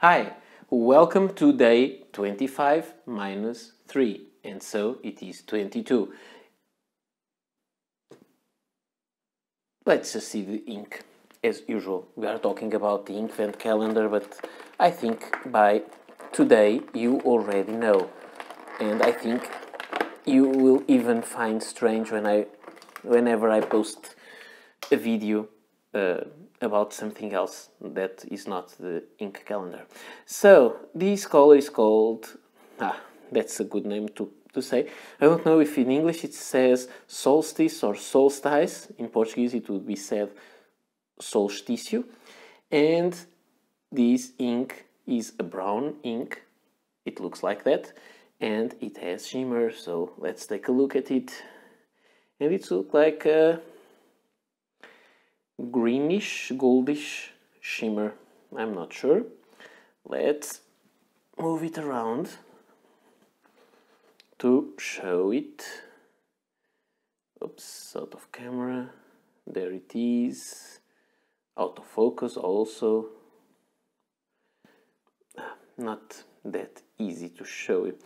Hi, welcome to day 25 minus 3, and so it is 22. Let's just see the ink. As usual, we are talking about the ink and calendar, but I think by today you already know. And I think you will even find strange when I, whenever I post a video uh, about something else that is not the ink calendar. So this color is called, ah, that's a good name to, to say. I don't know if in English it says solstice or solstice. In Portuguese it would be said solstício. And this ink is a brown ink. It looks like that. And it has shimmer, so let's take a look at it. And it looks like a greenish goldish shimmer I'm not sure let's move it around to show it oops out of camera there it is out of focus also not that easy to show it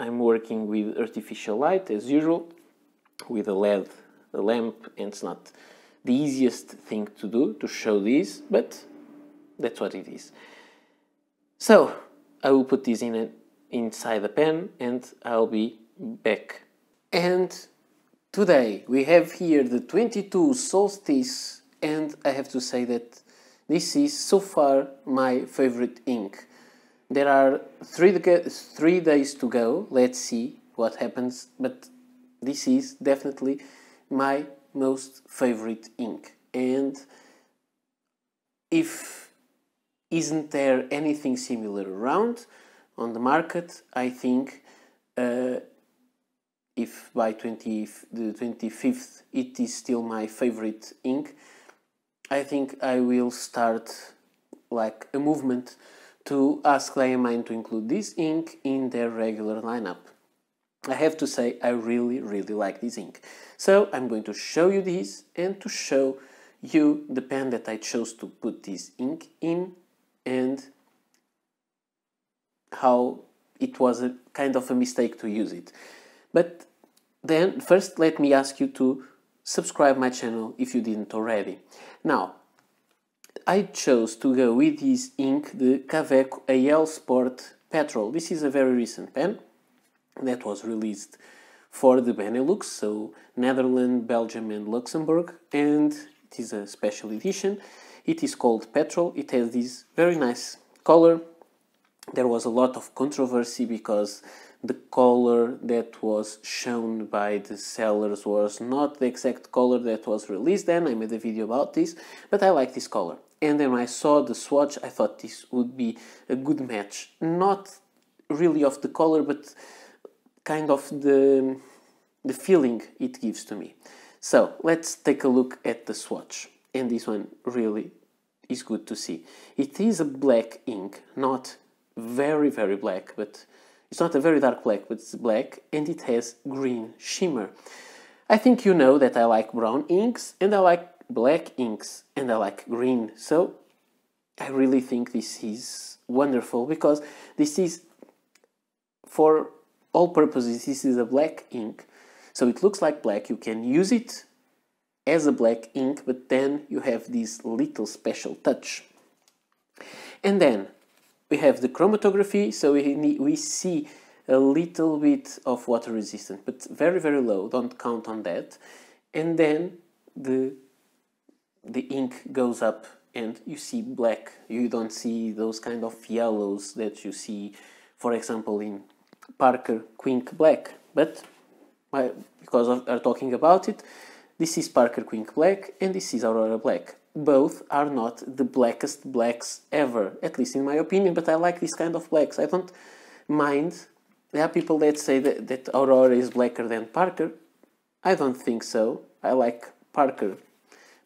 I'm working with artificial light as usual with a LED a lamp and it's not the easiest thing to do to show this, but that's what it is. So I will put this in a, inside the pen and I'll be back. And today we have here the 22 solstice and I have to say that this is so far my favorite ink. There are three, three days to go, let's see what happens, but this is definitely my most favorite ink and if isn't there anything similar around on the market I think uh, if by 20, the 25th it is still my favorite ink I think I will start like a movement to ask Diamine to include this ink in their regular lineup. I have to say I really, really like this ink. So I'm going to show you this and to show you the pen that I chose to put this ink in and how it was a kind of a mistake to use it. But then first let me ask you to subscribe my channel if you didn't already. Now, I chose to go with this ink, the Caveco AL Sport Petrol. This is a very recent pen that was released for the Benelux, so Netherlands, Belgium, and Luxembourg, and it is a special edition. It is called Petrol. It has this very nice color. There was a lot of controversy because the color that was shown by the sellers was not the exact color that was released then. I made a video about this, but I like this color. And then I saw the swatch, I thought this would be a good match. Not really of the color, but kind of the, the feeling it gives to me. So let's take a look at the swatch. And this one really is good to see. It is a black ink, not very, very black, but it's not a very dark black, but it's black and it has green shimmer. I think you know that I like brown inks and I like black inks and I like green. So I really think this is wonderful because this is for all purposes this is a black ink so it looks like black you can use it as a black ink but then you have this little special touch and then we have the chromatography so we, need, we see a little bit of water resistance but very very low don't count on that and then the the ink goes up and you see black you don't see those kind of yellows that you see for example in Parker Quink Black, but because of are talking about it, this is Parker Quink Black and this is Aurora Black. Both are not the blackest blacks ever, at least in my opinion, but I like this kind of blacks. I don't mind. There are people that say that, that Aurora is blacker than Parker. I don't think so. I like Parker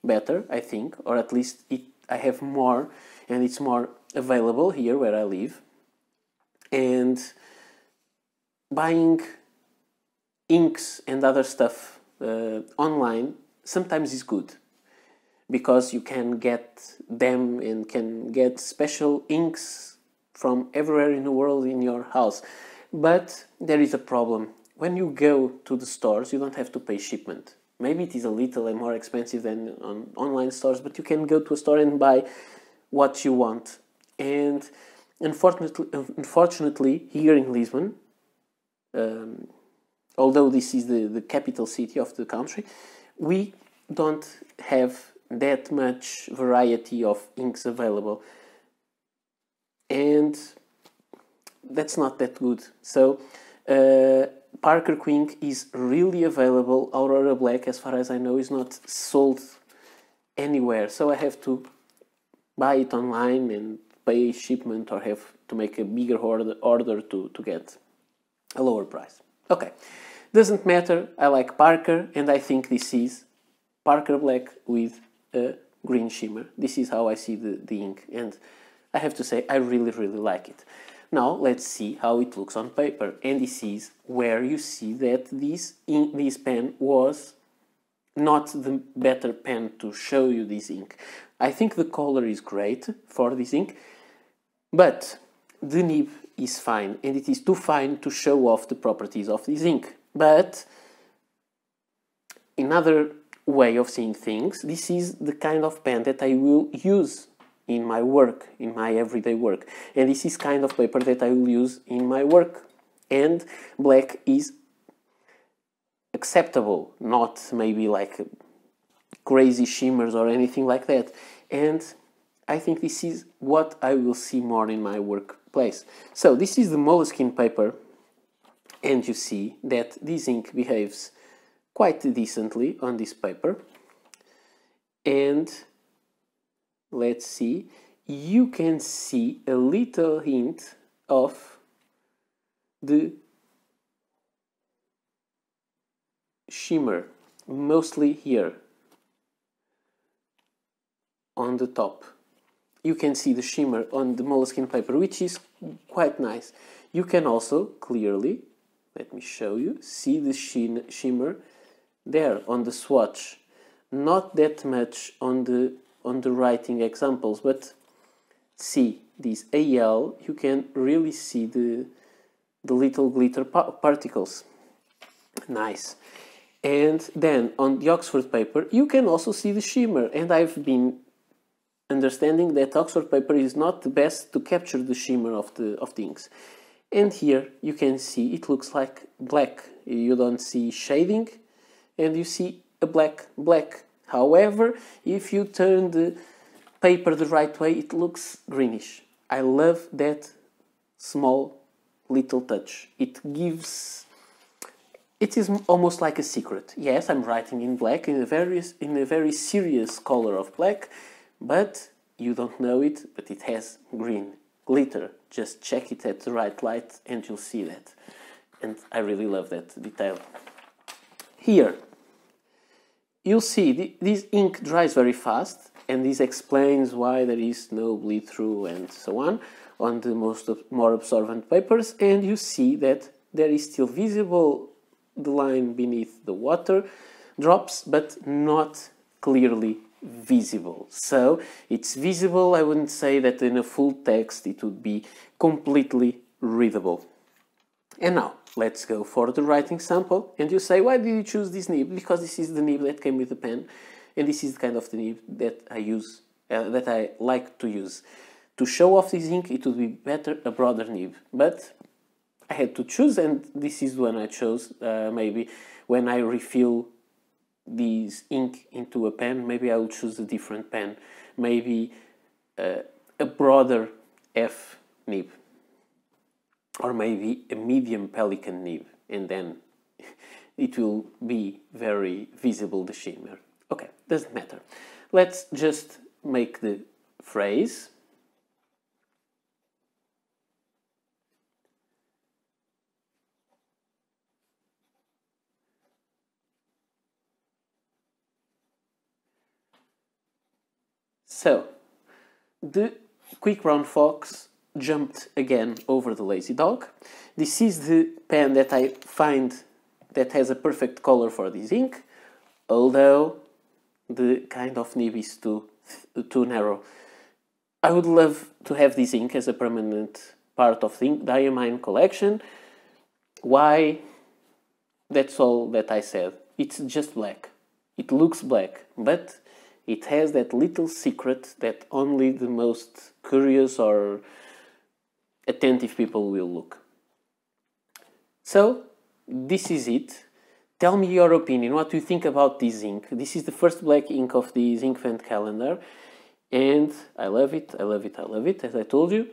better, I think, or at least it, I have more and it's more available here where I live. And buying inks and other stuff uh, online sometimes is good because you can get them and can get special inks from everywhere in the world in your house. But there is a problem. When you go to the stores, you don't have to pay shipment. Maybe it is a little and more expensive than on online stores, but you can go to a store and buy what you want. And unfortunately, unfortunately here in Lisbon, um, although this is the, the capital city of the country, we don't have that much variety of inks available. And that's not that good. So uh, Parker Quink is really available. Aurora Black, as far as I know, is not sold anywhere. So I have to buy it online and pay shipment or have to make a bigger order, order to, to get a lower price. Okay, doesn't matter, I like Parker and I think this is Parker Black with a green shimmer. This is how I see the, the ink and I have to say I really really like it. Now let's see how it looks on paper and this is where you see that this, ink, this pen was not the better pen to show you this ink. I think the color is great for this ink, but the nib is fine, and it is too fine to show off the properties of this ink. But another way of seeing things, this is the kind of pen that I will use in my work, in my everyday work. And this is kind of paper that I will use in my work. And black is acceptable, not maybe like crazy shimmers or anything like that. And I think this is what I will see more in my work place. So this is the moleskin paper and you see that this ink behaves quite decently on this paper and let's see you can see a little hint of the shimmer mostly here on the top you can see the shimmer on the moleskin paper, which is quite nice. You can also clearly, let me show you, see the sheen, shimmer there on the swatch. Not that much on the on the writing examples, but see this AL, you can really see the, the little glitter pa particles. Nice. And then on the Oxford paper, you can also see the shimmer. And I've been understanding that Oxford paper is not the best to capture the shimmer of the of things. And here you can see it looks like black. You don't see shading and you see a black black. However, if you turn the paper the right way, it looks greenish. I love that small little touch. It gives it is almost like a secret. Yes, I'm writing in black in a very in a very serious color of black, but you don't know it, but it has green glitter. Just check it at the right light and you'll see that. And I really love that detail. Here, you'll see this ink dries very fast and this explains why there is no bleed through and so on on the most more absorbent papers and you see that there is still visible the line beneath the water drops but not clearly visible. So it's visible, I wouldn't say that in a full text it would be completely readable. And now, let's go for the writing sample, and you say, why did you choose this nib? Because this is the nib that came with the pen, and this is the kind of the nib that I use, uh, that I like to use. To show off this ink, it would be better a broader nib, but I had to choose, and this is the one I chose, uh, maybe when I refill these ink into a pen, maybe I will choose a different pen, maybe uh, a broader F nib, or maybe a medium pelican nib, and then it will be very visible the shimmer. Okay, doesn't matter. Let's just make the phrase So, the quick brown fox jumped again over the lazy dog. This is the pen that I find that has a perfect color for this ink, although the kind of nib is too, too narrow. I would love to have this ink as a permanent part of the Diamine collection. Why? That's all that I said. It's just black. It looks black, but it has that little secret that only the most curious or attentive people will look. So, this is it. Tell me your opinion, what do you think about this ink? This is the first black ink of the Zincvent calendar and I love it, I love it, I love it, as I told you.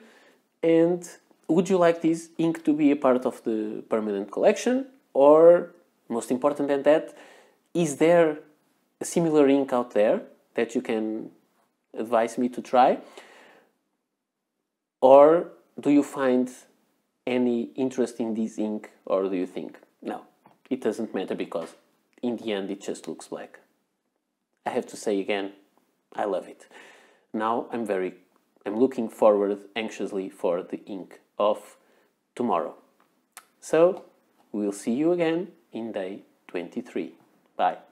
And would you like this ink to be a part of the permanent collection? Or, most important than that, is there a similar ink out there? that you can advise me to try? Or do you find any interest in this ink or do you think, no, it doesn't matter because in the end it just looks black. I have to say again, I love it. Now I'm very, I'm looking forward anxiously for the ink of tomorrow. So we'll see you again in day 23. Bye.